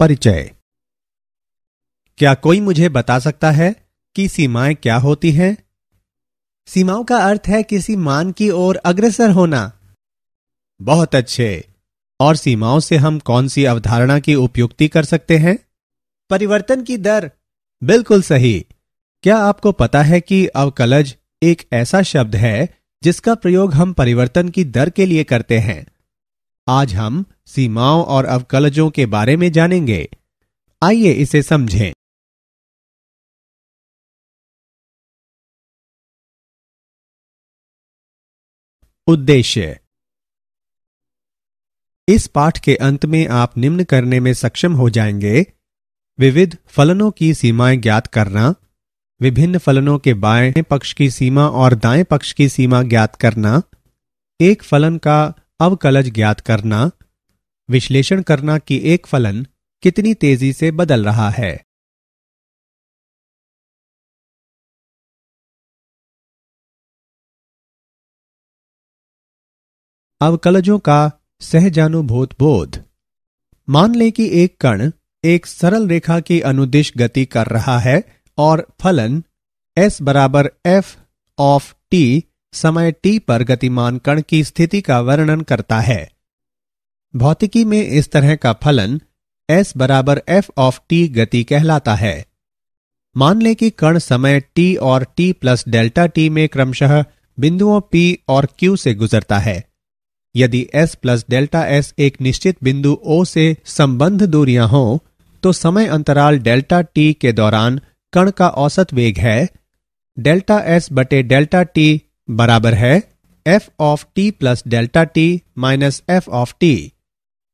परिचय क्या कोई मुझे बता सकता है कि सीमाएं क्या होती हैं सीमाओं का अर्थ है किसी मान की ओर अग्रसर होना बहुत अच्छे और सीमाओं से हम कौन सी अवधारणा की उपयुक्ति कर सकते हैं परिवर्तन की दर बिल्कुल सही क्या आपको पता है कि अवकलज एक ऐसा शब्द है जिसका प्रयोग हम परिवर्तन की दर के लिए करते हैं आज हम सीमाओं और अवकलजों के बारे में जानेंगे आइए इसे समझें उद्देश्य इस पाठ के अंत में आप निम्न करने में सक्षम हो जाएंगे विविध फलनों की सीमाएं ज्ञात करना विभिन्न फलनों के बाएं पक्ष की सीमा और दाएं पक्ष की सीमा ज्ञात करना एक फलन का अवकलज ज्ञात करना विश्लेषण करना कि एक फलन कितनी तेजी से बदल रहा है अवकलजों का सहजानुभूत बोध मान लें कि एक कण एक सरल रेखा की अनुदिश गति कर रहा है और फलन s बराबर एफ ऑफ टी समय टी पर गतिमान कण की स्थिति का वर्णन करता है भौतिकी में इस तरह का फलन s बराबर एफ ऑफ टी गति कहलाता है मान लें कि कण समय t और t प्लस डेल्टा t में क्रमशः बिंदुओं p और q से गुजरता है यदि s प्लस डेल्टा s एक निश्चित बिंदु o से संबंध दूरियां हों तो समय अंतराल डेल्टा t के दौरान कण का औसत वेग है डेल्टा s बटे डेल्टा t बराबर है f of t plus delta t minus f of t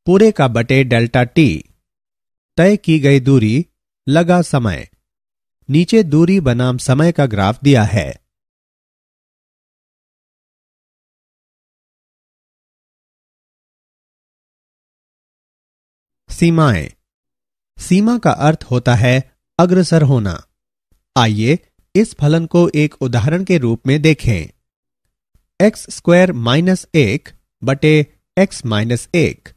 पूरे का बटे डेल्टा टी तय की गई दूरी लगा समय नीचे दूरी बनाम समय का ग्राफ दिया है सीमाएं सीमा का अर्थ होता है अग्रसर होना आइए इस फलन को एक उदाहरण के रूप में देखें एक्स स्क्वायर माइनस एक बटे एक्स माइनस एक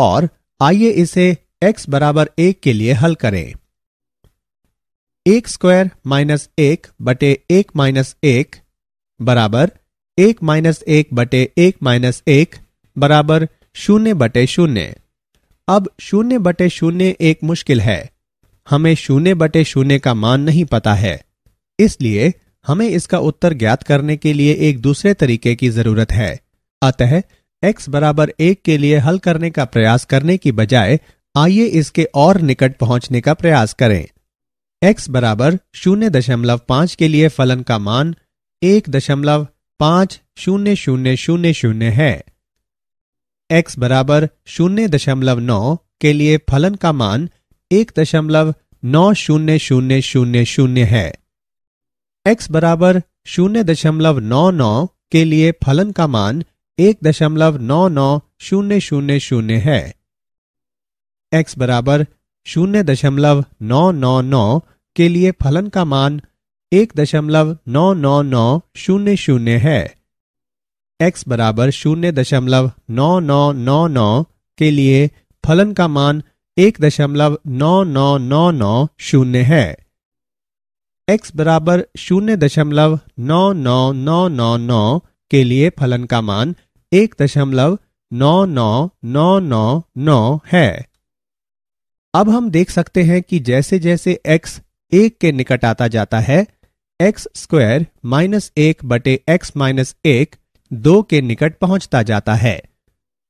और आइए इसे एक्स बराबर एक के लिए हल करें एक स्क्वायर माइनस एक बटे एक माइनस एक बराबर एक माइनस एक बटे एक माइनस एक बराबर शून्य बटे शून्य अब शून्य बटे शून्य एक मुश्किल है हमें शून्य बटे शून्य का मान नहीं पता है इसलिए हमें इसका उत्तर ज्ञात करने के लिए एक दूसरे तरीके की जरूरत है अतः x बराबर एक के लिए हल करने का प्रयास करने की बजाय आइए इसके और निकट पहुंचने का प्रयास करें x बराबर शून्य दशमलव पांच के लिए फलन का मान एक दशमलव पांच शून्य शून्य शून्य शून्य है x बराबर शून्य दशमलव नौ के लिए फलन का मान एक दशमलव नौ शून्य शून्य शून्य शून्य है एक्स बराबर शून्य दशमलव नौ नौ के लिए फलन का मान एक दशमलव नौ नौ शून्य शून्य शून्य है एक्स बराबर शून्य दशमलव नौ नौ नौ के लिए फलन का मान एक दशमलव नौ नौ नौ शून्य शून्य है x बराबर शून्य दशमलव नौ नौ नौ नौ के लिए फलन का मान एक दशमलव नौ नौ नौ नौ शून्य है x बराबर शून्य दशमलव नौ नौ नौ नौ नौ के लिए फलन का मान एक दशमलव नौ नौ नौ नौ नौ है अब हम देख सकते हैं कि जैसे जैसे x एक के निकट आता जाता है एक्स स्क्वायर माइनस एक बटे एक्स माइनस एक दो के निकट पहुंचता जाता है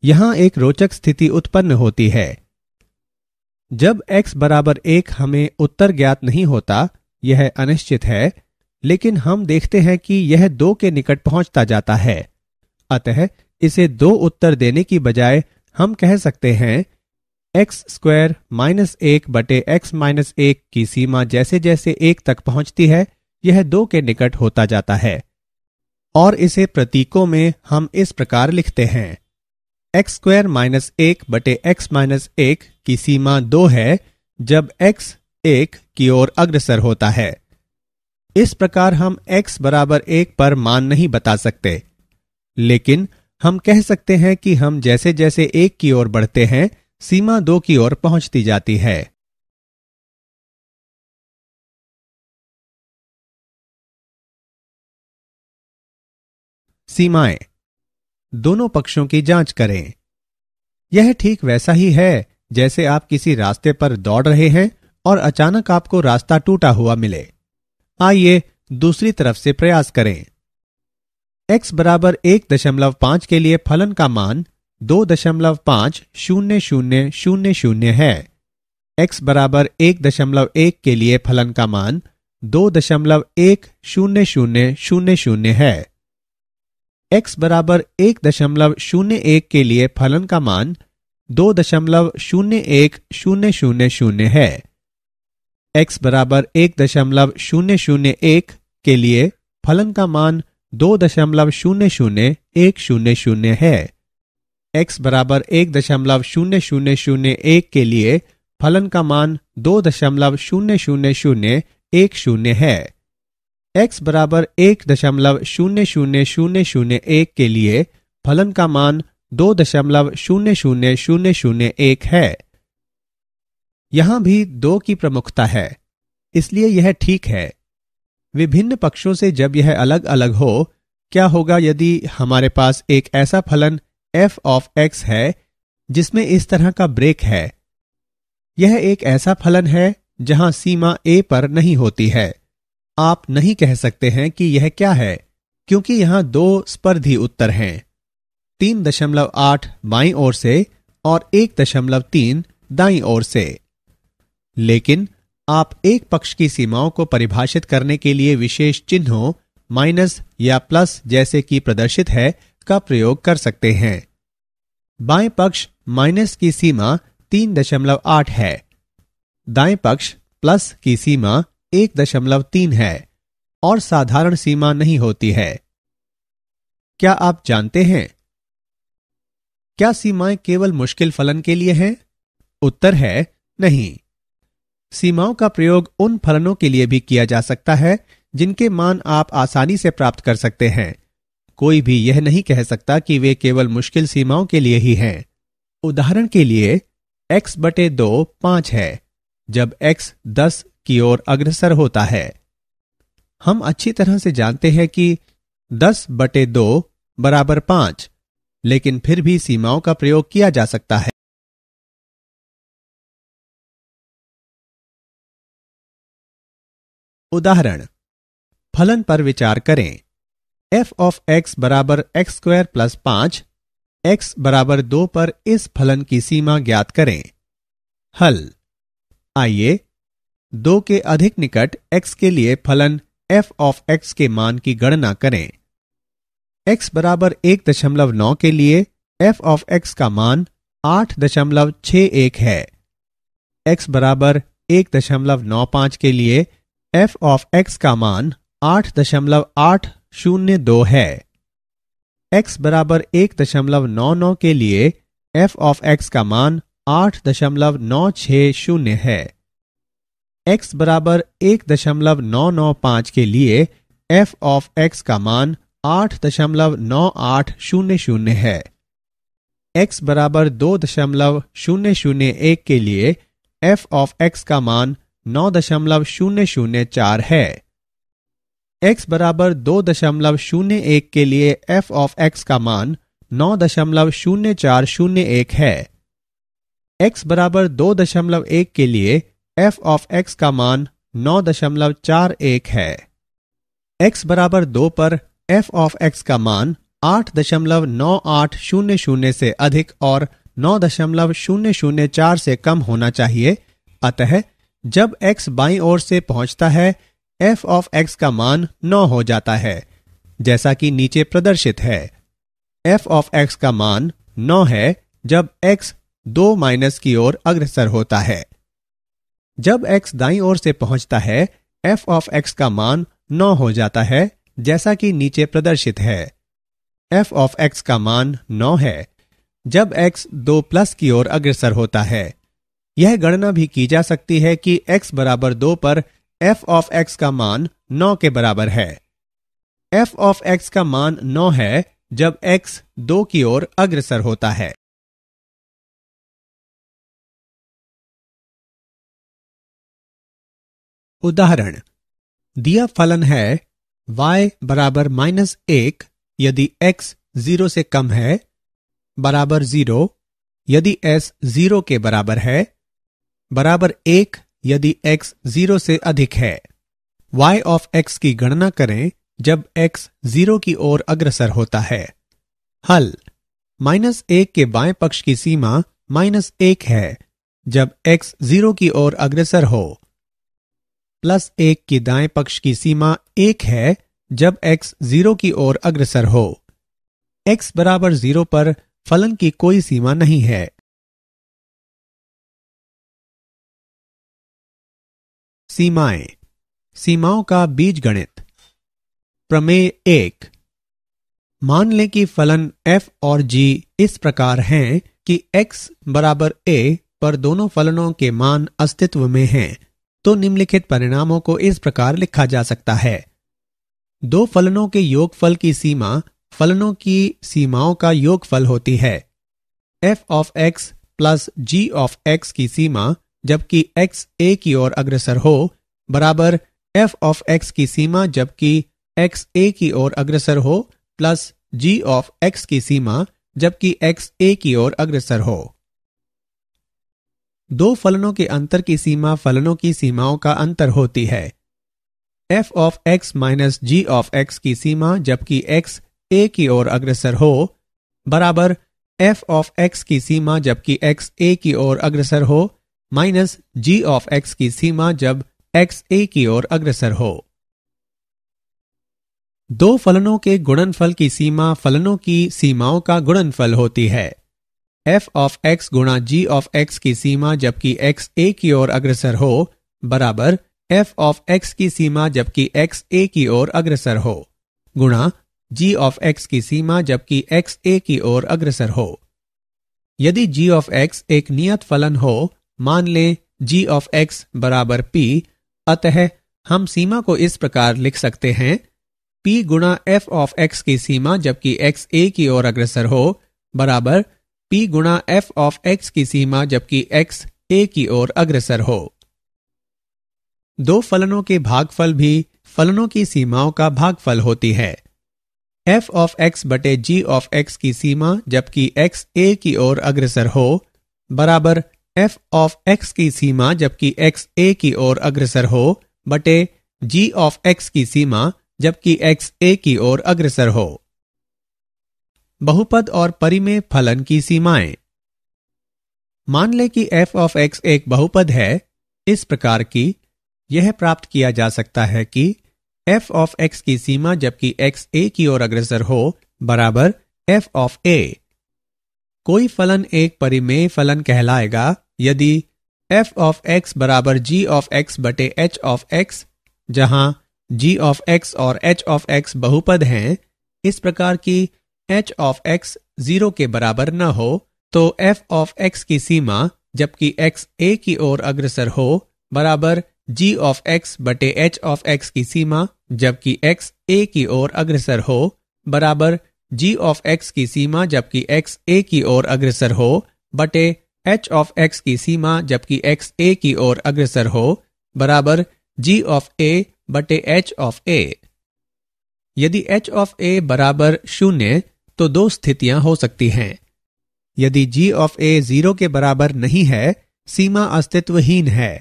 यहां एक रोचक स्थिति उत्पन्न होती है जब x बराबर एक हमें उत्तर ज्ञात नहीं होता यह अनिश्चित है लेकिन हम देखते हैं कि यह दो के निकट पहुंचता जाता है अतः इसे दो उत्तर देने की बजाय हम कह सकते हैं एक्स स्क्वायर माइनस एक बटे एक्स माइनस एक की सीमा जैसे जैसे एक तक पहुंचती है यह दो के निकट होता जाता है और इसे प्रतीकों में हम इस प्रकार लिखते हैं एक्स स्क्वायर माइनस एक बटे एक्स माइनस एक की सीमा दो है जब एक्स एक की ओर अग्रसर होता है इस प्रकार हम x बराबर एक पर मान नहीं बता सकते लेकिन हम कह सकते हैं कि हम जैसे जैसे एक की ओर बढ़ते हैं सीमा दो की ओर पहुंचती जाती है सीमाएं दोनों पक्षों की जांच करें यह ठीक वैसा ही है जैसे आप किसी रास्ते पर दौड़ रहे हैं और अचानक आपको रास्ता टूटा हुआ मिले आइए दूसरी तरफ से प्रयास करें x बराबर एक दशमलव पांच के लिए फलन का मान दो दशमलव पांच शून्य शून्य शून्य शून्य है x बराबर एक दशमलव एक के लिए फलन का मान दो दशमलव एक शून्य शून्य शून्य शून्य है x बराबर एक दशमलव शून्य एक के लिए फलन का मान दो दशमलव शून्य एक शून्य शून्य शून्य है एक्स बराबर एक दशमलव शून्य शून्य एक के लिए फलन का मान दो दशमलव शून्य शून्य एक शून्य शून्य है एक्स बराबर एक दशमलव शून्य शून्य शून्य एक के लिए फलन का मान दो दशमलव शून्य शून्य शून्य एक शून्य है एक्स बराबर एक दशमलव शून्य शून्य शून्य शून्य एक के लिए फलन का मान दो दशमलव शून्य शून्य शून्य शून्य एक है यहां भी दो की प्रमुखता है इसलिए यह ठीक है विभिन्न पक्षों से जब यह अलग अलग हो क्या होगा यदि हमारे पास एक ऐसा फलन एफ ऑफ एक्स है जिसमें इस तरह का ब्रेक है यह एक ऐसा फलन है जहां सीमा ए पर नहीं होती है आप नहीं कह सकते हैं कि यह क्या है क्योंकि यहां दो स्पर्धी उत्तर हैं तीन दशमलव आठ बाई ओर से और एक दशमलव तीन दाई ओर से लेकिन आप एक पक्ष की सीमाओं को परिभाषित करने के लिए विशेष चिन्हों माइनस या प्लस जैसे कि प्रदर्शित है का प्रयोग कर सकते हैं बाएं पक्ष माइनस की सीमा 3.8 है दाएं पक्ष प्लस की सीमा 1.3 है और साधारण सीमा नहीं होती है क्या आप जानते हैं क्या सीमाएं केवल मुश्किल फलन के लिए हैं उत्तर है नहीं सीमाओं का प्रयोग उन फलनों के लिए भी किया जा सकता है जिनके मान आप आसानी से प्राप्त कर सकते हैं कोई भी यह नहीं कह सकता कि वे केवल मुश्किल सीमाओं के लिए ही हैं उदाहरण के लिए x बटे दो पांच है जब x दस की ओर अग्रसर होता है हम अच्छी तरह से जानते हैं कि दस बटे दो बराबर पांच लेकिन फिर भी सीमाओं का प्रयोग किया जा सकता है उदाहरण फलन पर विचार करें एफ ऑफ एक्स बराबर एक्स स्क्वायर प्लस पांच एक्स बराबर दो पर इस फलन की सीमा ज्ञात करें हल आइए दो के अधिक निकट x के लिए फलन एफ ऑफ एक्स के मान की गणना करें x बराबर एक दशमलव नौ के लिए एफ ऑफ एक्स का मान आठ दशमलव छ एक है x बराबर एक दशमलव नौ पांच के लिए एफ ऑफ एक्स का मान आठ दशमलव आठ शून्य दो है एक्स बराबर एक दशमलव नौ नौ के लिए एफ ऑफ एक्स का मान आठ दशमलव नौ छः शून्य है एक्स बराबर एक दशमलव नौ नौ पांच के लिए एफ ऑफ एक्स का मान आठ दशमलव नौ आठ शून्य शून्य है एक्स बराबर दो दशमलव शून्य शून्य एक के लिए एफ ऑफ एक्स का मान नौ दशमलव शून्य शून्य चार है एक्स बराबर दो दशमलव शून्य एक के लिए एफ ऑफ एक्स का मान नौ दशमलव शून्य चार शून्य एक है एक्स बराबर दो दशमलव एक के लिए एफ ऑफ एक्स का मान नौ दशमलव चार एक है एक्स बराबर दो पर एफ ऑफ एक्स का मान आठ दशमलव नौ आठ शून्य शून्य से अधिक और नौ दशमलव शून्य शून्य चार से कम होना चाहिए अतः जब x बाई ओर से पहुंचता है एफ ऑफ एक्स का मान 9 हो जाता है जैसा कि नीचे प्रदर्शित है एफ ऑफ एक्स का मान 9 है जब x दो माइनस की ओर अग्रसर होता है जब x दाई ओर से पहुंचता है एफ ऑफ एक्स का मान 9 हो जाता है जैसा कि नीचे प्रदर्शित है एफ ऑफ एक्स का मान 9 है जब x दो प्लस की ओर अग्रसर होता है यह गणना भी की जा सकती है कि x बराबर दो पर एफ ऑफ एक्स का मान नौ के बराबर है एफ ऑफ एक्स का मान नौ है जब x दो की ओर अग्रसर होता है उदाहरण दिया फलन है y बराबर माइनस एक यदि x जीरो से कम है बराबर जीरो यदि s जीरो के बराबर है बराबर एक यदि x जीरो से अधिक है y ऑफ x की गणना करें जब x जीरो की ओर अग्रसर होता है हल माइनस एक के बाएं पक्ष की सीमा माइनस एक है जब x जीरो की ओर अग्रसर हो प्लस एक की दाएं पक्ष की सीमा एक है जब x जीरो की ओर अग्रसर हो x बराबर जीरो पर फलन की कोई सीमा नहीं है सीमाएं सीमाओं का बीज गणित प्रमेय एक मान लें कि फलन f और g इस प्रकार हैं कि x बराबर a पर दोनों फलनों के मान अस्तित्व में हैं तो निम्नलिखित परिणामों को इस प्रकार लिखा जा सकता है दो फलनों के योगफल की सीमा फलनों की सीमाओं का योगफल होती है f of x plus g of x की सीमा जबकि एक्स ए की ओर अग्रसर हो बराबर एफ ऑफ एक्स की सीमा जबकि एक्स ए की ओर अग्रसर हो प्लस जी ऑफ एक्स की सीमा जबकि एक्स ए की ओर अग्रसर हो दो फलनों के अंतर की सीमा फलनों की सीमाओं का अंतर होती है f of x minus g of x की सीमा जबकि एक्स ए की ओर अग्रसर हो बराबर एफ ऑफ एक्स की सीमा जबकि एक्स ए की ओर अग्रसर हो माइनस जी ऑफ एक्स की सीमा जब एक्स ए की ओर अग्रसर हो दो फलनों के गुणनफल की सीमा फलनों की सीमाओं का गुणनफल होती है एफ ऑफ एक्स गुणा जी ऑफ एक्स की सीमा जबकि एक्स ए की ओर अग्रसर हो बराबर एफ ऑफ एक्स की सीमा जबकि एक्स ए की ओर अग्रसर हो गुणा जी ऑफ एक्स की सीमा जबकि एक्स ए की ओर अग्रसर हो यदि जी ऑफ एक्स एक नियत फलन हो मान ले जी ऑफ एक्स बराबर पी अतः हम सीमा को इस प्रकार लिख सकते हैं पी गुणा एफ ऑफ एक्स की सीमा जबकि एक्स ए की ओर अग्रसर हो बराबर पी गुणा एफ ऑफ एक्स की सीमा जबकि एक्स ए की ओर अग्रसर हो दो फलनों के भागफल भी फलनों की सीमाओं का भागफल होती है एफ ऑफ एक्स बटे जी ऑफ एक्स की सीमा जबकि एक्स ए की ओर अग्रसर हो बराबर एफ ऑफ एक्स की सीमा जबकि एक्स ए की ओर अग्रसर हो बटे जी ऑफ एक्स की सीमा जबकि एक्स ए की ओर अग्रसर हो बहुपद और परिमेय फलन की सीमाएं मान ले कि एफ ऑफ एक्स एक बहुपद है इस प्रकार की यह प्राप्त किया जा सकता है कि एफ ऑफ एक्स की सीमा जबकि एक्स ए की ओर अग्रसर हो बराबर एफ ऑफ ए कोई फलन एक परिमेय फलन कहलाएगा यदि एफ ऑफ एक्स बराबर जी ऑफ एक्स बटे एच ऑफ एक्स जहां जी ऑफ एक्स और एच ऑफ एक्स बहुपद हैं इस प्रकार की एच ऑफ एक्स जीरो के बराबर न हो तो एफ ऑफ एक्स की सीमा जबकि एक्स ए की ओर अग्रसर हो बराबर जी ऑफ एक्स बटे एच ऑफ एक्स की सीमा जबकि एक्स ए की ओर अग्रसर हो बराबर जी ऑफ एक्स की सीमा जबकि एक्स ए की ओर अग्रसर हो बटे एच ऑफ एक्स की सीमा जबकि एक्स ए की ओर अग्रसर हो बराबर जी ऑफ ए बटे एच ऑफ ए यदि एच ऑफ ए बराबर शून्य तो दो स्थितियां हो सकती हैं यदि जी ऑफ ए जीरो के बराबर नहीं है सीमा अस्तित्वहीन है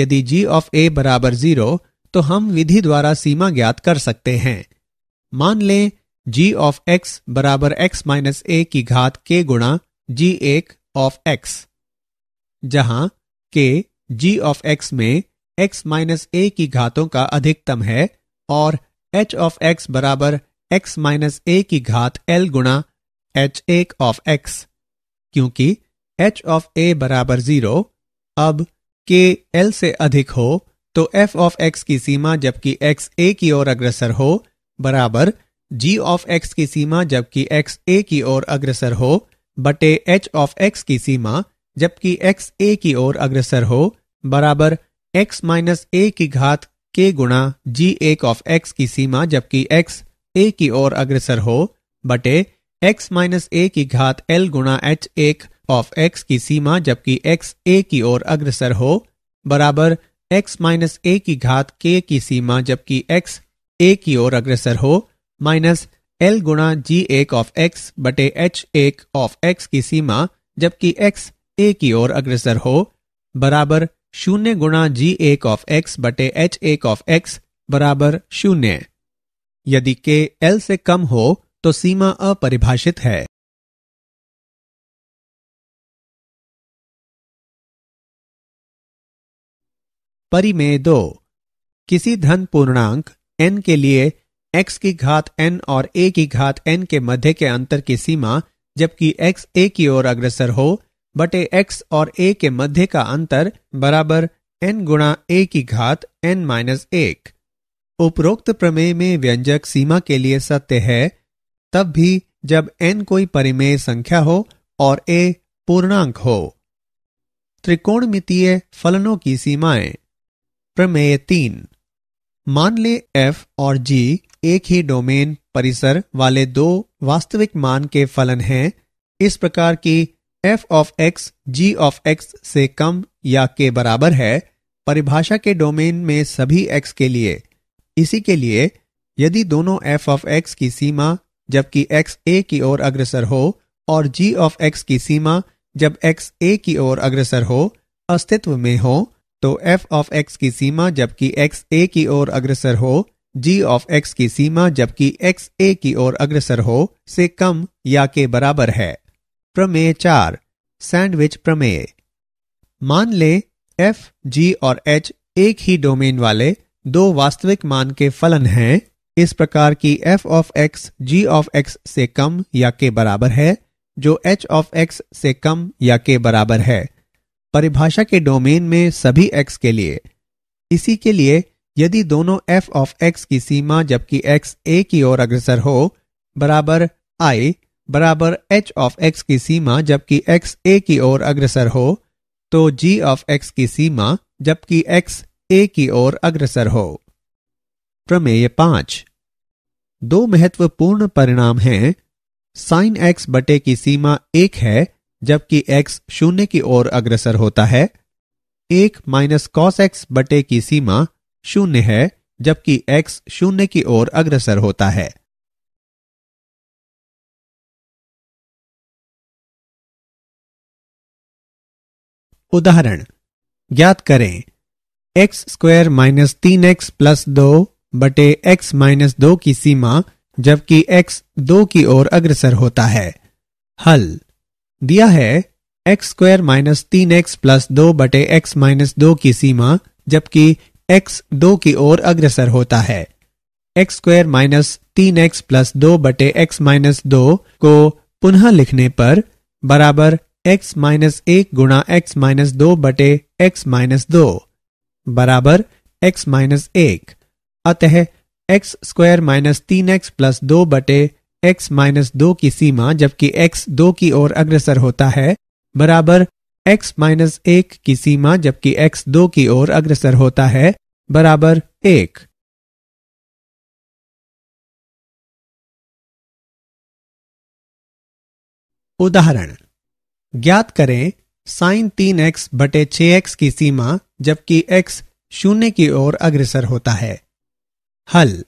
यदि जी ऑफ ए बराबर जीरो तो हम विधि द्वारा सीमा ज्ञात कर सकते हैं मान लें जी ऑफ एक्स बराबर एक्स माइनस ए की घात के गुणा जी एक ऑफ एक्स जहां के जी ऑफ एक्स में एक्स माइनस ए की घातों का अधिकतम है और एच ऑफ एक्स बराबर एक्स माइनस ए की घात एल गुणा एच एक ऑफ एक्स क्योंकि एच ऑफ ए बराबर जीरो अब के एल से अधिक हो तो एफ ऑफ एक्स की सीमा जबकि एक्स ए की ओर अग्रसर हो बराबर जी ऑफ एक्स की सीमा जबकि एक्स ए की ओर अग्रसर हो बटे एच ऑफ एक्स की सीमा जबकि एक्स ए की ओर अग्रसर हो बराबर एक्स माइनस ए की घात के गुणा जी एक ऑफ एक्स की सीमा जबकि एक्स ए की ओर अग्रसर हो बटे एक्स माइनस ए की घात एल गुणा एच एक ऑफ एक्स की सीमा जबकि एक्स ए की ओर अग्रसर हो बराबर एक्स माइनस ए की घात के की सीमा जबकि एक्स ए की ओर अग्रसर हो माइनस एल गुणा जी एक ऑफ एक्स बटे एच एक ऑफ एक्स की सीमा जबकि एक्स ए की ओर अग्रसर हो बराबर शून्य गुणा जी एक ऑफ एक्स बटे एच एक ऑफ एक्स बराबर शून्य यदि के एल से कम हो तो सीमा अपरिभाषित है परिमेय दो किसी धन पूर्णांक एन के लिए x की घात n और a की घात n के मध्य के अंतर की सीमा जबकि x a की ओर अग्रसर हो बटे x और a के मध्य का अंतर बराबर n गुणा ए की घात n माइनस एक उपरोक्त प्रमेय में व्यंजक सीमा के लिए सत्य है तब भी जब n कोई परिमेय संख्या हो और a पूर्णांक हो त्रिकोणमितीय फलनों की सीमाएं प्रमेय तीन मान ले f और g एक ही डोमेन परिसर वाले दो वास्तविक मान के फलन हैं इस प्रकार की f of x g of x से कम या के बराबर है परिभाषा के डोमेन में सभी x के लिए इसी के लिए यदि दोनों f ऑफ x की सीमा जबकि x a की ओर अग्रसर हो और g ऑफ x की सीमा जब x a की ओर अग्रसर हो अस्तित्व में हो तो एफ ऑफ एक्स की सीमा जबकि एक्स ए की ओर अग्रसर हो जी ऑफ एक्स की सीमा जबकि एक्स ए की ओर अग्रसर हो से कम या के बराबर है प्रमेय चार सैंडविच प्रमेय मान ले एफ जी और एच एक ही डोमेन वाले दो वास्तविक मान के फलन हैं इस प्रकार की f of x g of x से कम या के बराबर है जो एच ऑफ एक्स से कम या के बराबर है परिभाषा के डोमेन में सभी x के लिए इसी के लिए यदि दोनों एफ ऑफ एक्स की सीमा जबकि x a की ओर अग्रसर हो बराबर i बराबर एच ऑफ एक्स की सीमा जबकि x a की ओर अग्रसर हो तो g ऑफ एक्स की सीमा जबकि x a की ओर अग्रसर हो प्रमेय पांच दो महत्वपूर्ण परिणाम हैं साइन एक्स बटे की सीमा एक है जबकि एक्स शून्य की ओर अग्रसर होता है एक माइनस कॉस एक्स बटे की सीमा शून्य है जबकि एक्स शून्य की ओर अग्रसर होता है उदाहरण ज्ञात करें एक्स स्क्वायर माइनस तीन एक्स प्लस दो बटे एक्स माइनस दो की सीमा जबकि एक्स दो की ओर अग्रसर होता है हल दिया है एक्स स्क्वायर माइनस तीन एक्स प्लस दो बटे एक्स माइनस दो की सीमा जबकि एक्स दो की ओर अग्रसर होता है एक्स स्क्वायर माइनस तीन एक्स प्लस दो बटे एक्स माइनस दो को पुनः लिखने पर बराबर एक्स माइनस एक गुणा एक्स माइनस दो बटे एक्स माइनस दो बराबर एक्स माइनस एक अतः एक्स स्क्वायर माइनस तीन एक्स प्लस दो बटे x माइनस दो की सीमा जबकि x दो की ओर अग्रसर होता है बराबर x माइनस एक की सीमा जबकि x दो की ओर अग्रसर होता है बराबर एक उदाहरण ज्ञात करें साइन तीन एक्स बटे छ एक्स की सीमा जबकि x शून्य की ओर अग्रसर होता है हल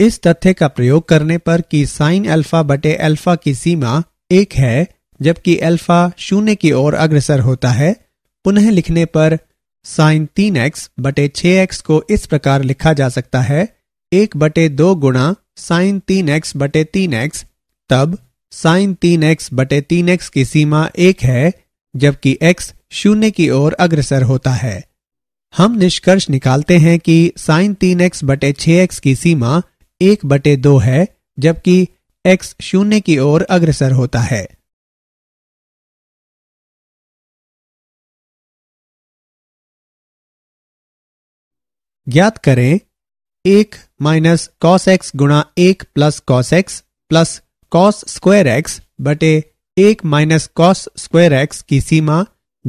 इस तथ्य का प्रयोग करने पर कि साइन अल्फा बटे अल्फा की सीमा एक है जबकि अल्फा शून्य की ओर अग्रसर होता है पुनः लिखने पर साइन तीन एक्स बटे छ एक्स को इस प्रकार लिखा जा सकता है एक बटे दो गुणा साइन तीन एक्स बटे तीन एक्स तब साइन तीन एक्स बटे तीन एक्स की सीमा एक है जबकि एक्स शून्य की ओर अग्रसर होता है हम निष्कर्ष निकालते हैं कि साइन तीन एक्स बटे छ एक्स की सीमा एक बटे दो है जबकि एक्स शून्य की ओर अग्रसर होता है ज्ञात करें एक माइनस कॉस एक्स गुणा एक plus cos x plus cos square x बटे एक माइनस कॉस स्क्वायर एक्स की सीमा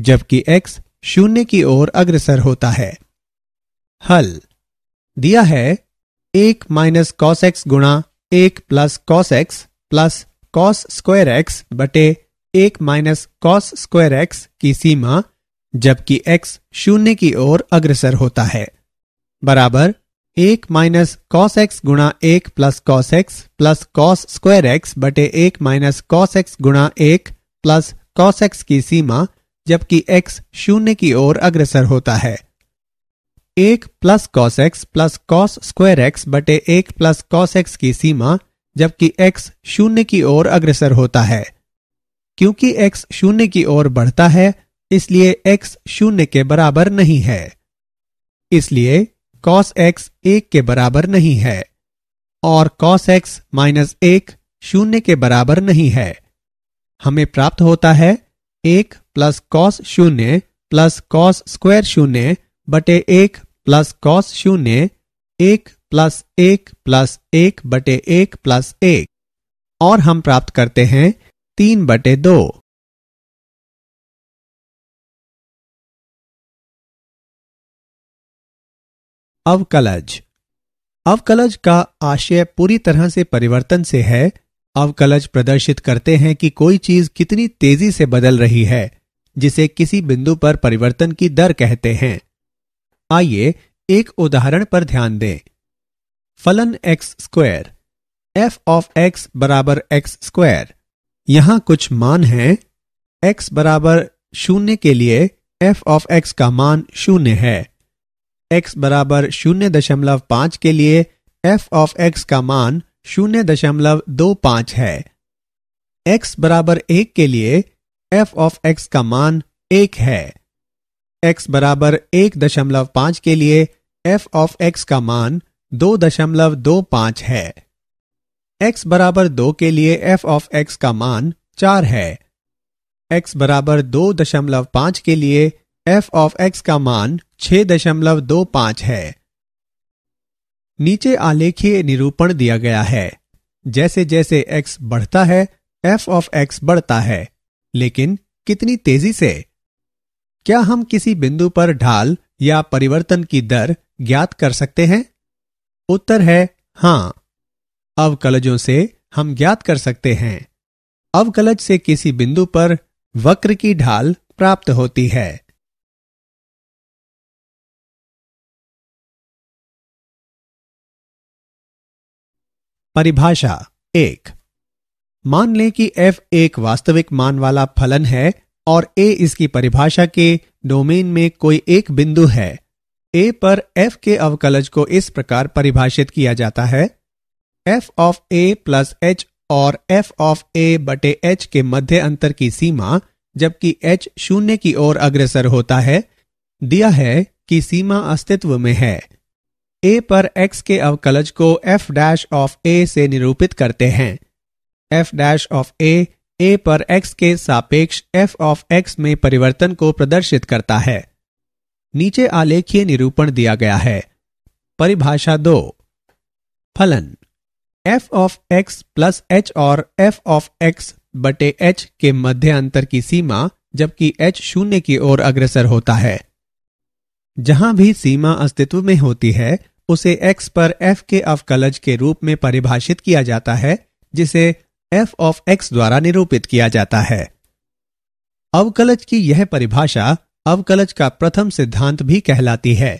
जबकि एक्स शून्य की ओर अग्रसर होता है हल दिया है एक माइनस कॉस एक्स गुणा एक plus cos x plus cos square x बटे एक माइनस कॉस स्क्वायर एक्स की सीमा जबकि एक्स शून्य की ओर अग्रसर होता है बराबर एक माइनस कॉस एक्स गुणा एक plus cos x plus cos square x बटे एक माइनस कॉस एक्स गुणा एक प्लस कॉस एक्स की सीमा जबकि एक्स शून्य की ओर अग्रसर होता है एक plus cos x plus cos square x बटे एक प्लस कॉस एक्स की सीमा जबकि एक्स शून्य की ओर अग्रसर होता है क्योंकि एक्स शून्य की ओर बढ़ता है इसलिए एक्स शून्य के बराबर नहीं है इसलिए कॉस एक्स एक के बराबर नहीं है और कॉस एक्स माइनस एक शून्य के बराबर नहीं है हमें प्राप्त होता है एक प्लस कॉस शून्य प्लस कॉस स्क्वायर शून्य बटे एक प्लस कॉस शून्य एक प्लस एक प्लस एक बटे एक प्लस एक और हम प्राप्त करते हैं तीन बटे दो अवकलज अवकलज का आशय पूरी तरह से परिवर्तन से है अवकलज प्रदर्शित करते हैं कि कोई चीज कितनी तेजी से बदल रही है जिसे किसी बिंदु पर परिवर्तन की दर कहते हैं आइए एक उदाहरण पर ध्यान दें फलन x square f of x बराबर एक्स स्क्वायर यहां कुछ मान हैं एक्स बराबर शून्य के लिए एफ ऑफ एक्स का मान शून्य है एक्स बराबर शून्य दशमलव पांच के लिए एफ ऑफ एक्स का मान शून्य दशमलव दो पांच है एक्स बराबर एक के लिए एफ ऑफ एक्स का मान एक है एक्स बराबर एक दशमलव पांच के लिए एफ ऑफ एक्स का मान दो दशमलव दो पांच है एक्स बराबर दो के लिए एफ ऑफ एक्स का मान चार है एक्स बराबर दो दशमलव पांच के लिए एफ ऑफ एक्स का मान छह दशमलव दो पांच है नीचे आलेखीय निरूपण दिया गया है जैसे जैसे एक्स बढ़ता है एफ ऑफ एक्स बढ़ता है लेकिन कितनी तेजी से क्या हम किसी बिंदु पर ढाल या परिवर्तन की दर ज्ञात कर सकते हैं उत्तर है हां अवकलजों से हम ज्ञात कर सकते हैं अवकलज से किसी बिंदु पर वक्र की ढाल प्राप्त होती है परिभाषा एक मान लें कि f एक वास्तविक मान वाला फलन है और ए इसकी परिभाषा के डोमेन में कोई एक बिंदु है ए पर एफ के अवकलज को इस प्रकार परिभाषित किया जाता है f of a plus h और एफ ऑफ ए बटे एच के मध्य अंतर की सीमा जबकि एच शून्य की ओर अग्रसर होता है दिया है कि सीमा अस्तित्व में है ए पर एक्स के अवकलज को एफ डैश ऑफ ए से निरूपित करते हैं f dash of a a पर एक्स के सापेक्ष एफ ऑफ एक्स में परिवर्तन को प्रदर्शित करता है नीचे आलेखीय निरूपण दिया गया है परिभाषा दो फलन f of x plus h और एफ ऑफ एक्स बटे एच के मध्य अंतर की सीमा जबकि एच शून्य की ओर अग्रसर होता है जहां भी सीमा अस्तित्व में होती है उसे एक्स पर एफ के अवकलज के रूप में परिभाषित किया जाता है जिसे एफ ऑफ एक्स द्वारा निरूपित किया जाता है अवकलज की यह परिभाषा अवकलज का प्रथम सिद्धांत भी कहलाती है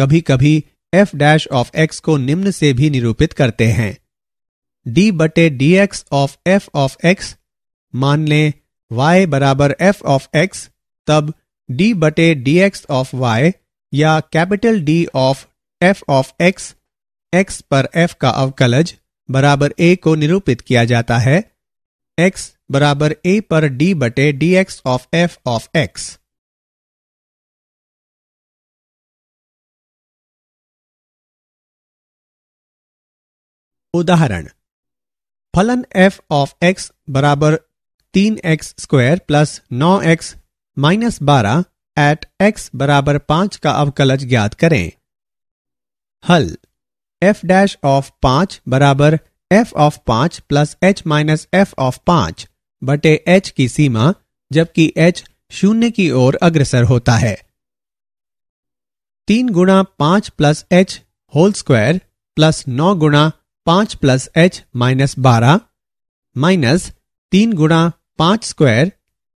कभी कभी एफ डैश ऑफ एक्स को निम्न से भी निरूपित करते हैं डी बटे d x of f of x मान लें वाई बराबर एफ ऑफ एक्स तब डी बटे डी एक्स ऑफ वाई या capital D of f of x x पर एफ का अवकलज बराबर ए को निरूपित किया जाता है एक्स बराबर ए पर डी बटे d x of f of x उदाहरण फलन एफ ऑफ एक्स बराबर तीन एक्स स्क्वायर प्लस नौ एक्स माइनस बारह एट एक्स बराबर पांच का अवकलज ज्ञात करें हल एफ डैश ऑफ पांच बराबर एफ ऑफ पांच plus h minus f of पांच बटे एच की सीमा जबकि एच शून्य की ओर अग्रसर होता है तीन गुणा पांच plus h whole square plus नौ गुणा पांच प्लस एच माइनस बारह माइनस तीन गुणा पांच स्क्वायर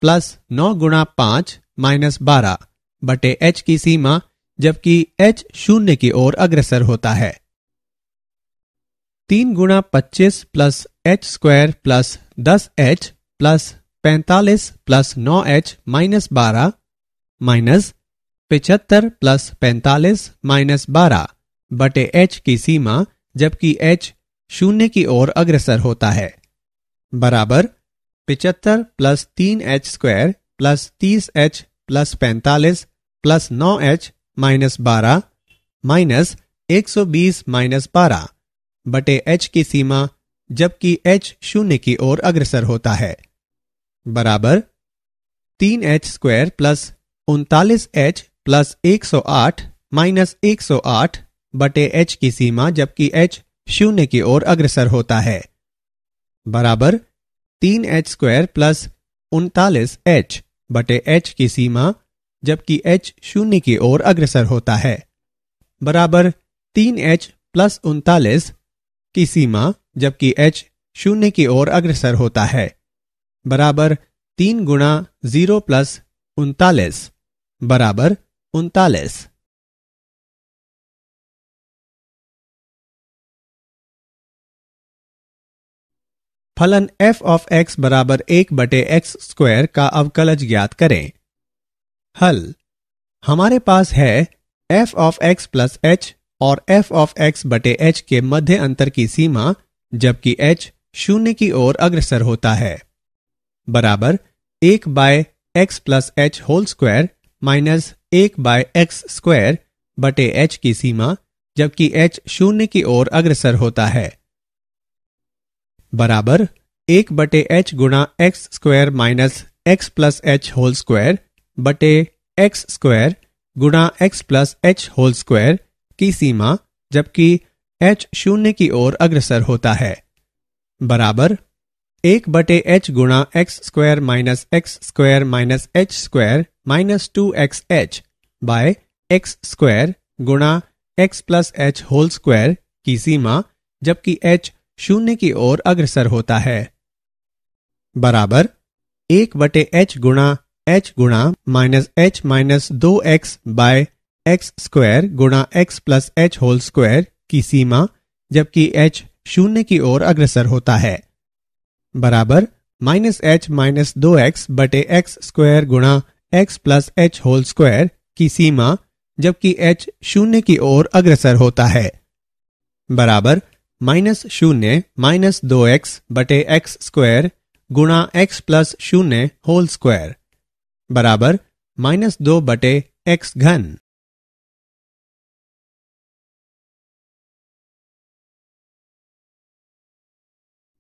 प्लस नौ गुणा पांच माइनस बारह बटे एच की सीमा जबकि एच शून्य की ओर अग्रसर होता है तीन गुणा पच्चीस प्लस एच स्क्वायर प्लस दस एच प्लस पैंतालीस प्लस नौ एच माइनस बारह माइनस पिचहत्तर प्लस पैंतालीस माइनस बारह बटे एच की सीमा जबकि एच शून्य की ओर अग्रसर होता है बराबर पिचहत्तर प्लस तीन एच स्क्वायर प्लस तीस एच प्लस पैंतालीस प्लस नौ एच माइनस बारह माइनस एक सौ बीस माइनस बारह बटे एच की सीमा जबकि एच शून्य की ओर अग्रसर होता है बराबर तीन एच स्क्वायर प्लस उनतालीस एच प्लस एक सौ आठ माइनस एक सौ आठ बटे एच की सीमा जबकि एच शून्य की ओर अग्रसर होता है बराबर तीन एच स्क्वायर प्लस उनतालीस एच बटे एच की सीमा जबकि एच शून्य की ओर अग्रसर होता है बराबर तीन एच प्लस उनतालीस की सीमा जबकि एच शून्य की ओर अग्रसर होता है बराबर तीन गुणा जीरो प्लस उनतालीस बराबर उनतालीस फलन एफ ऑफ एक्स बराबर एक बटे एक्स स्क्वायर का अवकलज ज्ञात करें हल हमारे पास है f of x plus h और एफ ऑफ एक्स बटे एच के मध्य अंतर की सीमा जबकि एच शून्य की ओर अग्रसर होता है बराबर एक by x plus h whole square minus एक बाय एक्स स्क्वायर बटे एच की सीमा जबकि एच शून्य की ओर अग्रसर होता है बराबर एक बटे एच गुणा x square minus x plus h whole square बटे एक्स स्क्वायर गुणा x plus h whole square की सीमा जबकि एच शून्य की ओर अग्रसर होता है बराबर एक बटे एच गुणा x square minus x square minus h square minus two x h by x square गुणा x plus h whole square की सीमा जबकि एच शून्य की ओर अग्रसर होता है बराबर एक बटे एच गुणा एच गुणा माइनस एच माइनस दो एक्स बाय एक्स स्क्वायर गुणा x plus h whole square की सीमा जबकि एच शून्य की ओर अग्रसर होता है बराबर माइनस एच माइनस दो एक्स बटे एक्स स्क्वायर गुणा x plus h whole square की सीमा जबकि एच शून्य की ओर अग्रसर होता है बराबर माइनस शून्य माइनस दो एक्स बटे एक्स स्क्वायर गुणा एक्स प्लस शून्य होल स्क्वायर बराबर माइनस दो बटे एक्स घन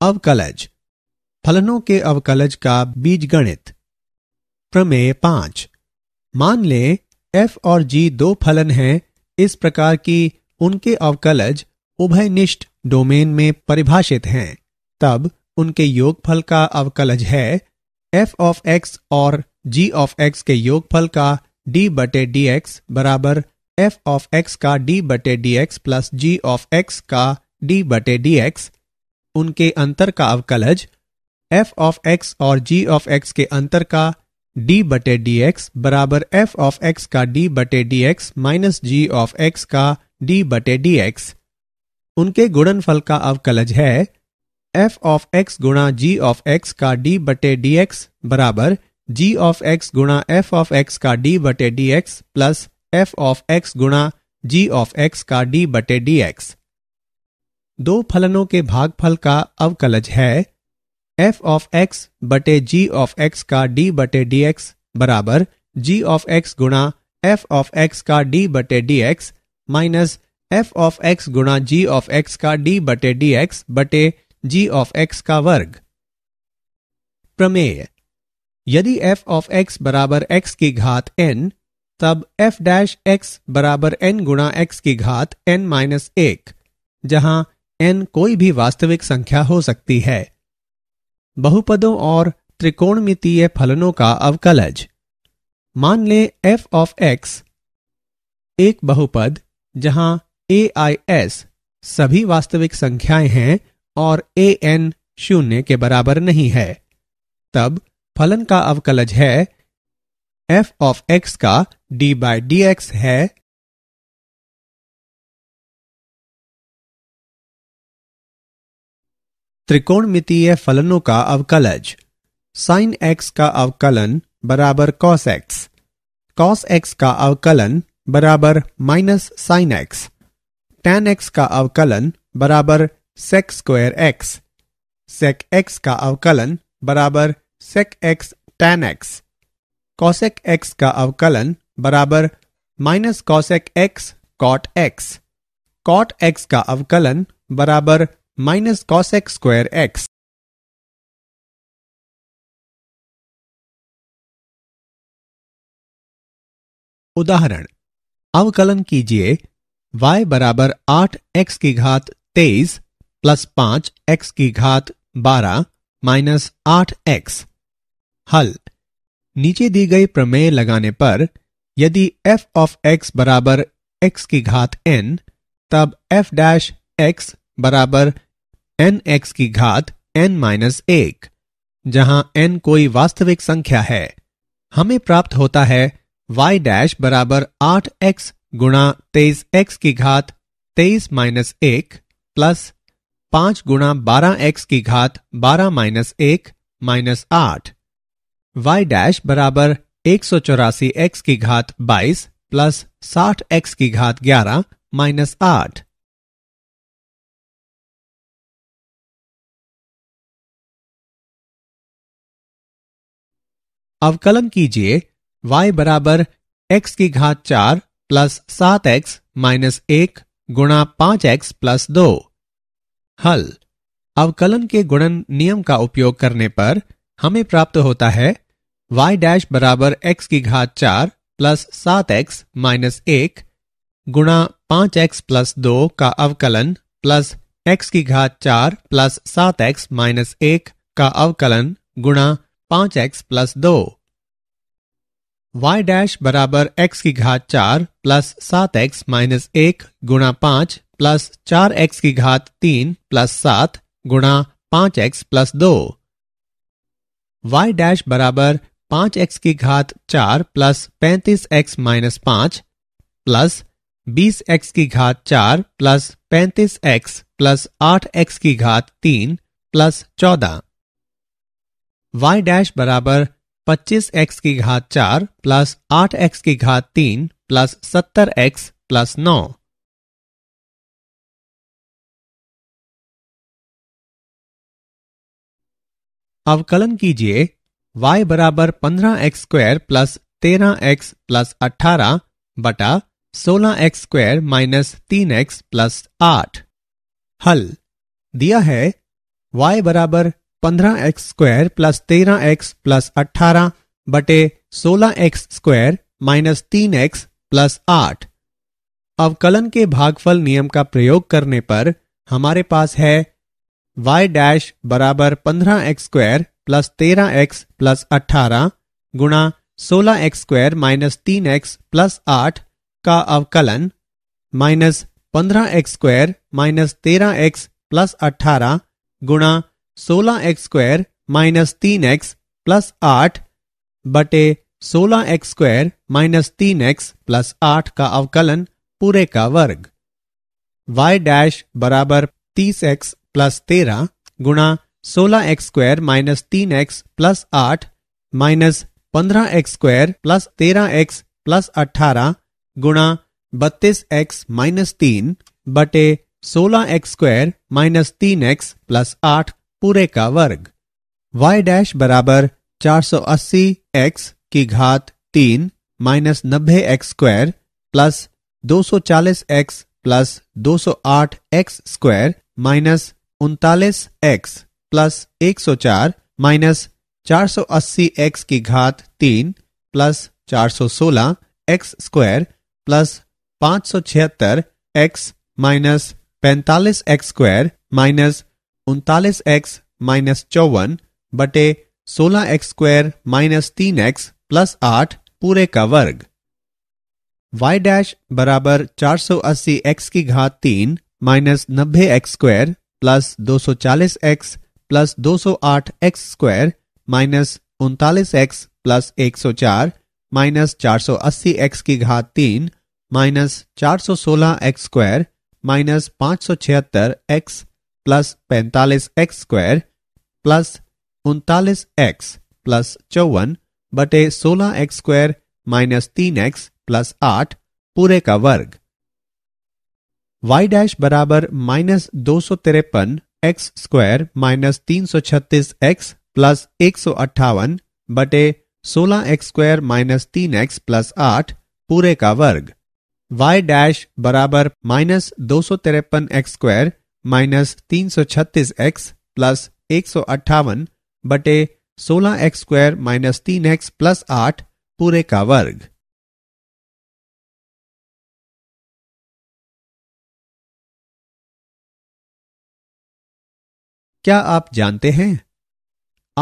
अवकलज फलनों के अवकलज का बीज गणित प्रमेय पांच मान लें एफ और जी दो फलन हैं इस प्रकार की उनके अवकलज उभयनिष्ठ डोमेन में परिभाषित हैं तब उनके योगफल का अवकलज है एफ ऑफ एक्स और जी ऑफ एक्स के योगफल का डी बटे डी एक्स बराबर एफ ऑफ एक्स का डी बटे d x plus g of x का डी बटे डी एक्स उनके अंतर का अवकलज एफ ऑफ एक्स और जी ऑफ एक्स के अंतर का डी बटे डी एक्स बराबर एफ ऑफ एक्स का डी बटे d x minus g of x का डी बटे डी एक्स उनके गुणनफल का अवकलज है एफ ऑफ एक्स गुणा जी ऑफ एक्स का डी बटे डी एक्स बराबर जी ऑफ एक्स गुणा एफ ऑफ एक्स का डी बटे d x plus f of x गुणा जी ऑफ एक्स का डी बटे डी एक्स दो फलनों के भागफल का अवकलज है एफ ऑफ एक्स बटे जी ऑफ एक्स का डी बटे डी एक्स बराबर जी ऑफ एक्स गुणा एफ ऑफ एक्स का डी बटे d x minus f of x गुणा जी ऑफ एक्स का डी बटे डी एक्स बटे जी ऑफ एक्स का वर्ग प्रमेय यदि एफ ऑफ एक्स बराबर एक्स की घात एन तब एफ डैश एक्स बराबर एन गुणा एक्स की घात एन माइनस एक जहां एन कोई भी वास्तविक संख्या हो सकती है बहुपदों और त्रिकोणमितीय फलनों का अवकलज मान लें एफ ऑफ एक्स एक बहुपद जहां ए आई एस सभी वास्तविक संख्याएं हैं और ए एन शून्य के बराबर नहीं है तब फलन का अवकलज है एफ ऑफ एक्स का डी बाई डी एक्स है त्रिकोणमितीय फलनों का अवकलज साइन एक्स का अवकलन बराबर कॉस एक्स कॉस एक्स का अवकलन बराबर minus sine x tan x का अवकलन बराबर sec square x sec x का अवकलन बराबर sec x tan x cosec x का अवकलन बराबर minus cosec x cot x cot x का अवकलन बराबर minus cos x square x. उदाहरण अवकलन कीजिए y बराबर आठ एक्स की घात तेईस प्लस पांच एक्स की घात बारह माइनस आठ एक्स हल नीचे दी गई प्रमेय लगाने पर यदि f ऑफ x बराबर x की घात n तब f डैश x बराबर एन एक्स की घात एन माइनस एक जहां एन कोई वास्तविक संख्या है हमें प्राप्त होता है वाई डैश बराबर आठ एक्स गुणा तेईस एक्स की घात तेईस माइनस एक प्लस पांच गुणा बारह एक्स की घात बारह माइनस एक माइनस आठ वाई डैश बराबर एक सौ चौरासी एक्स की घात बाईस प्लस साठ एक्स की घात ग्यारह माइनस आठ अवकलन कीजिए y बराबर एक्स की घात चार प्लस सात एक्स माइनस एक गुणा पांच एक्स प्लस दो हल अवकलन के गुणन नियम का उपयोग करने पर हमें प्राप्त होता है y डैश बराबर एक्स की घात चार प्लस सात एक्स माइनस एक गुणा पांच एक्स प्लस दो का अवकलन प्लस एक्स की घात चार प्लस सात एक्स माइनस एक का अवकलन गुणा पांच एक्स प्लस दो वाई डैश बराबर एक्स की घात चार प्लस सात एक्स माइनस एक गुणा पांच प्लस चार एक्स की घात तीन प्लस सात गुणा पांच एक्स प्लस दो वाई डैश बराबर पांच एक्स की घात चार प्लस पैंतीस एक्स माइनस पांच प्लस बीस एक्स की घात चार प्लस पैंतीस एक्स प्लस आठ एक्स की घात तीन प्लस चौदह वाई डैश बराबर पच्चीस एक्स की घात चार प्लस आठ एक्स की घात तीन प्लस सत्तर एक्स प्लस नौ अवकलन कीजिए y बराबर पंद्रह एक्स स्क्वायर प्लस तेरह एक्स प्लस अठारह बटा सोलह एक्स स्क्वायर माइनस तीन एक्स प्लस आठ हल दिया है y बराबर पंद्रह एक्स स्क्वायर प्लस तेरह एक्स प्लस अट्ठारह बटे सोलह एक्स स्क्वायर माइनस तीन एक्स प्लस आठ अवकलन के भागफल नियम का प्रयोग करने पर हमारे पास है y डैश बराबर पंद्रह एक्स स्क्वायर प्लस तेरह एक्स प्लस अट्ठारह गुणा सोलह एक्स स्क्वायर माइनस तीन एक्स प्लस आठ का अवकलन माइनस पंद्रह एक्स स्क्वायर माइनस तेरह एक्स प्लस अट्ठारह गुणा सोलह एक्स स्क्वायर माइनस तीन एक्स प्लस आठ बटे सोलह एक्स स्क्वायर माइनस तीन एक्स प्लस आठ का अवकलन पूरे का वर्ग y डैश बराबर तीस एक्स प्लस तेरह गुणा सोलह एक्स स्क्वायर माइनस तीन एक्स प्लस आठ माइनस पंद्रह एक्स स्क्वायर प्लस तेरह एक्स प्लस अठारह गुणा बत्तीस एक्स माइनस तीन बटे सोलह एक्स स्क्वायर माइनस तीन एक्स प्लस आठ पूरे का वर्ग y डैश बराबर 480x की घात तीन माइनस नब्बे x square plus x plus x square minus उनतालीस एक्स प्लस चार माइनस चार एक्स की घात तीन प्लस सोलह एक्स स्क्वायर प्लस पांच सौ छिहत्तर एक्स माइनस पैंतालीस एक्स स्क्वायर माइनस उनतालीस एक्स माइनस चौवन बटे सोलह एक्स स्क्वायर माइनस तीन एक्स प्लस आठ पूरे का वर्ग वाई डैश बराबर चार सौ अस्सी एक्स की घात तीन माइनस नब्बे एक्स स्क्वायर प्लस दो सौ चालीस एक्स प्लस दो सौ आठ एक्स स्क्वायर माइनस उनतालीस एक्स प्लस एक सौ चार माइनस चार सौ अस्सी एक्स की घात तीन माइनस चार सौ सोलह एक्स स्क्वायर माइनस पांच सौ छिहत्तर एक्स प्लस पैंतालीस एक्स स्क्वायर प्लस उनतालीस एक्स प्लस चौवन बटे सोलह एक्स स्क्वायर माइनस तीन एक्स प्लस आठ पूरे का वर्ग वाई डैश बराबर माइनस दो सौ तिरपन एक्स स्क्वायर माइनस तीन सौ छत्तीस एक्स प्लस एक सौ अट्ठावन बटे सोलह एक्स स्क्वायर माइनस तीन एक्स प्लस आठ पूरे का वर्ग वाई डैश बराबर माइनस दो सौ तिरपन एक्स स्क्वायर माइनस तीन सौ छत्तीस एक्स प्लस एक सौ अट्ठावन बटे सोलह एक्स स्क्वायर माइनस तीन एक्स प्लस आठ पूरे का वर्ग क्या आप जानते हैं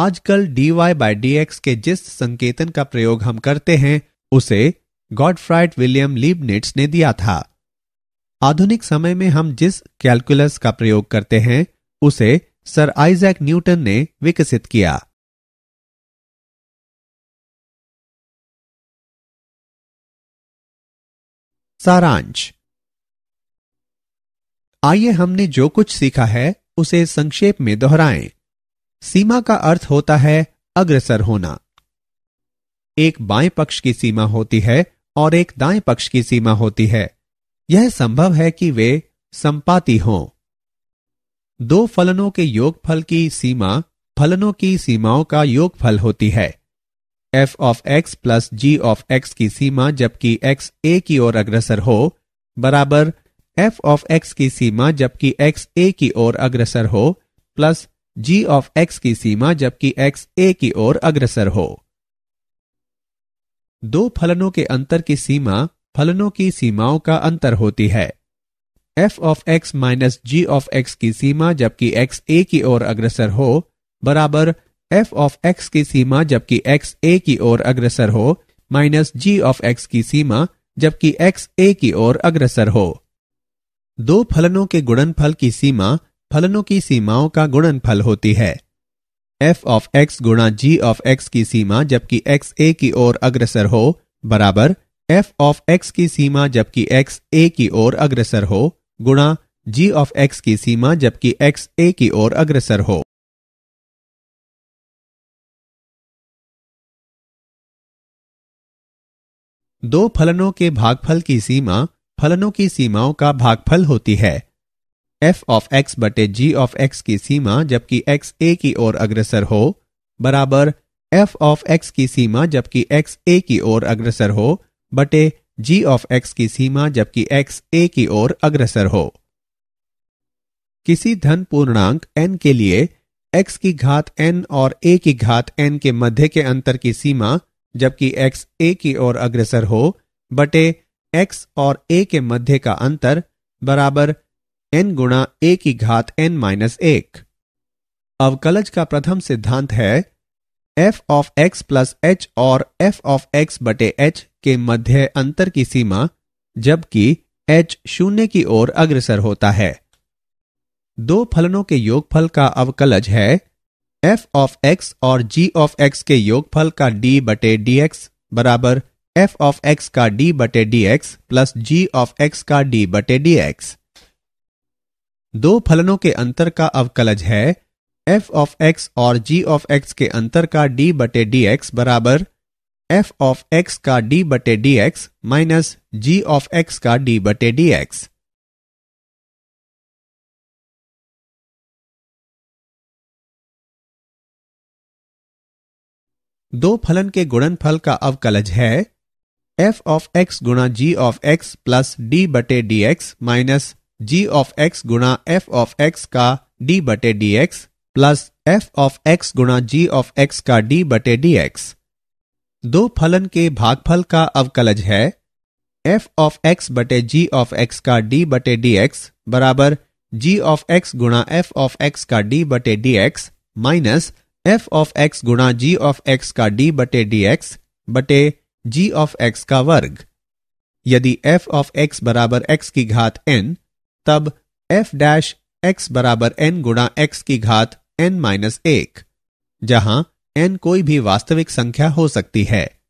आजकल डीवाई वाई बाई डी के जिस संकेतन का प्रयोग हम करते हैं उसे गॉडफ्राइड विलियम लीबनेट्स ने दिया था आधुनिक समय में हम जिस कैलकुलस का प्रयोग करते हैं उसे सर आइजैक न्यूटन ने विकसित किया सारांश आइए हमने जो कुछ सीखा है उसे संक्षेप में दोहराएं। सीमा का अर्थ होता है अग्रसर होना एक बाएं पक्ष की सीमा होती है और एक दाएं पक्ष की सीमा होती है यह संभव है कि वे संपाती हों दो फलनों के योगफल की सीमा फलनों की सीमाओं का योगफल होती है f of x plus g of x की सीमा जबकि एक्स ए की ओर अग्रसर हो बराबर एफ ऑफ एक्स की सीमा जबकि एक्स ए की ओर अग्रसर हो प्लस जी ऑफ एक्स की सीमा जबकि एक्स ए की ओर अग्रसर हो दो फलनों के अंतर की सीमा फलनों की सीमाओं का अंतर होती है f of x minus g of x की सीमा जबकि एक्स ए की ओर अग्रसर हो बराबर एफ ऑफ एक्स की सीमा जबकि एक्स ए की ओर अग्रसर हो माइनस जी ऑफ एक्स की सीमा जबकि एक्स ए की ओर अग्रसर हो दो फलनों के गुणनफल की सीमा फलनों की सीमाओं का गुणनफल होती है एफ ऑफ एक्स गुणा जी ऑफ एक्स की सीमा जबकि एक्स ए की ओर अग्रसर हो बराबर एफ ऑफ एक्स की सीमा जबकि एक्स ए की ओर अग्रसर हो गुणा जी ऑफ एक्स की सीमा जबकि एक्स ए की ओर अग्रसर हो दो फलनों के भागफल की सीमा फलनों की सीमाओं का भागफल होती है एफ ऑफ एक्स बटे जी ऑफ एक्स की सीमा जबकि एक्स ए की ओर अग्रसर हो बराबर एफ ऑफ एक्स की सीमा जबकि एक्स ए की ओर अग्रसर हो बटे जी ऑफ एक्स की सीमा जबकि एक्स ए की ओर अग्रसर हो किसी धन पूर्णांक एन के लिए एक्स की घात एन और ए की घात एन के मध्य के अंतर की सीमा जबकि एक्स ए की ओर अग्रसर हो बटे एक्स और ए के मध्य का अंतर बराबर एन गुणा ए की घात एन माइनस एक अवकलज का प्रथम सिद्धांत है f of x plus h और एफ ऑफ एक्स बटे एच के मध्य अंतर की सीमा जबकि एच शून्य की ओर अग्रसर होता है दो फलनों के योगफल का अवकलज है एफ ऑफ एक्स और जी ऑफ एक्स के योगफल का डी बटे डी एक्स बराबर एफ ऑफ एक्स का डी बटे d x plus g of x का डी बटे डी एक्स दो फलनों के अंतर का अवकलज है एफ ऑफ एक्स और जी ऑफ एक्स के अंतर का डी बटे डी एक्स बराबर एफ ऑफ एक्स का डी बटे d x minus g of x का डी बटे डी एक्स दो फलन के गुणनफल का अवकलज है एफ ऑफ एक्स गुणा g of x plus d बटे d x minus g of x गुणा एफ ऑफ एक्स का डी बटे d x plus f of x गुणा जी ऑफ एक्स का डी बटे डी एक्स दो फलन के भागफल का अवकलज है एफ ऑफ एक्स बटे जी ऑफ एक्स का डी बटे डी एक्स बराबर जी ऑफ एक्स गुणा एफ ऑफ एक्स का डी बटे d x minus f of x गुणा जी ऑफ एक्स का डी बटे डी एक्स बटे जी ऑफ एक्स का वर्ग यदि एफ ऑफ एक्स बराबर एक्स की घात एन तब एफ डैश एक्स बराबर एन गुणा एक्स की घात एन माइनस एक जहां एन कोई भी वास्तविक संख्या हो सकती है